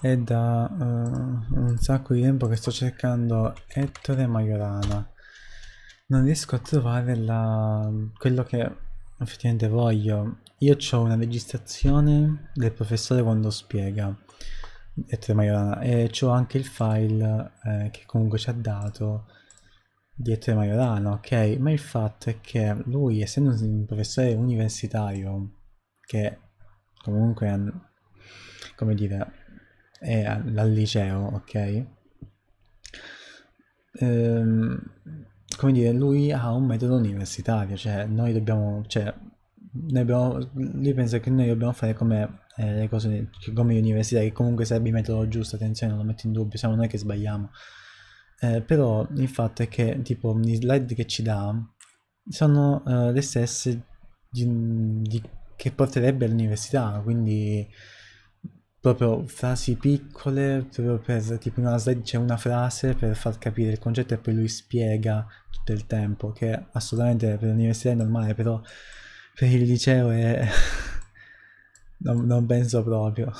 È da uh, un sacco di tempo che sto cercando Ettore Majorana. Non riesco a trovare la, quello che effettivamente voglio. Io ho una registrazione del professore quando spiega Ettore Majorana e ho anche il file eh, che comunque ci ha dato di Ettore Majorana, ok? Ma il fatto è che lui, essendo un professore universitario, che comunque, come dire, eh, al, liceo, ok? Ehm, come dire, lui ha un metodo universitario, cioè noi dobbiamo, cioè, noi abbiamo, lui pensa che noi dobbiamo fare come eh, le cose, come l'università, che comunque serve il metodo giusto, attenzione, non lo metto in dubbio, siamo noi che sbagliamo. Eh, però il fatto è che tipo gli slide che ci dà sono eh, le stesse di, di, che porterebbe all'università, quindi proprio frasi piccole, proprio per tipo in una slide c'è una frase per far capire il concetto e poi lui spiega tutto il tempo, che assolutamente per l'università è normale, però per il liceo è... non, non penso proprio.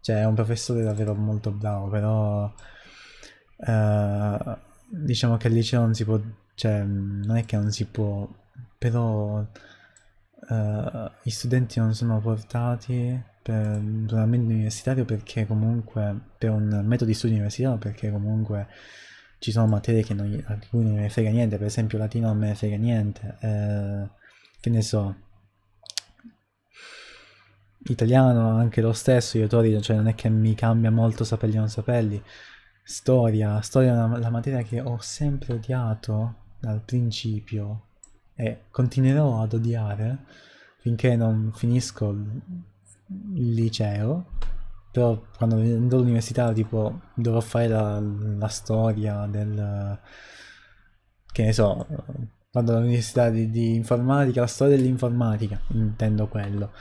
Cioè è un professore davvero molto bravo, però... Uh, diciamo che al liceo non si può, cioè non è che non si può, però uh, eh, i studenti non sono portati Ehm, per un universitario perché comunque, per un metodo di studio universitario perché comunque ci sono materie che non, a cui non me ne frega niente, per esempio latino non me ne frega niente, eh, che ne so, italiano anche lo stesso, io torino cioè non è che mi cambia molto saperli o non saperli, storia, storia è una, la materia che ho sempre odiato dal principio e continuerò ad odiare finché non finisco liceo, però quando andrò all'università tipo dovrò fare la, la storia del... che ne so, quando all'università di, di, informatica, la storia dell'informatica, intendo quello.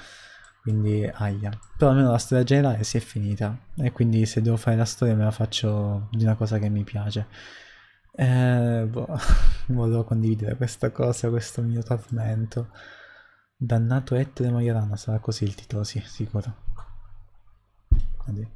Quindi aia. Però almeno la storia generale si è finita. E quindi se devo fare la storia me la faccio di una cosa che mi piace. Eh, boh, volevo condividere questa cosa, questo mio tormento. Dannato Ettore Majorana, sarà così il titolo, sì, sicuro. Adì.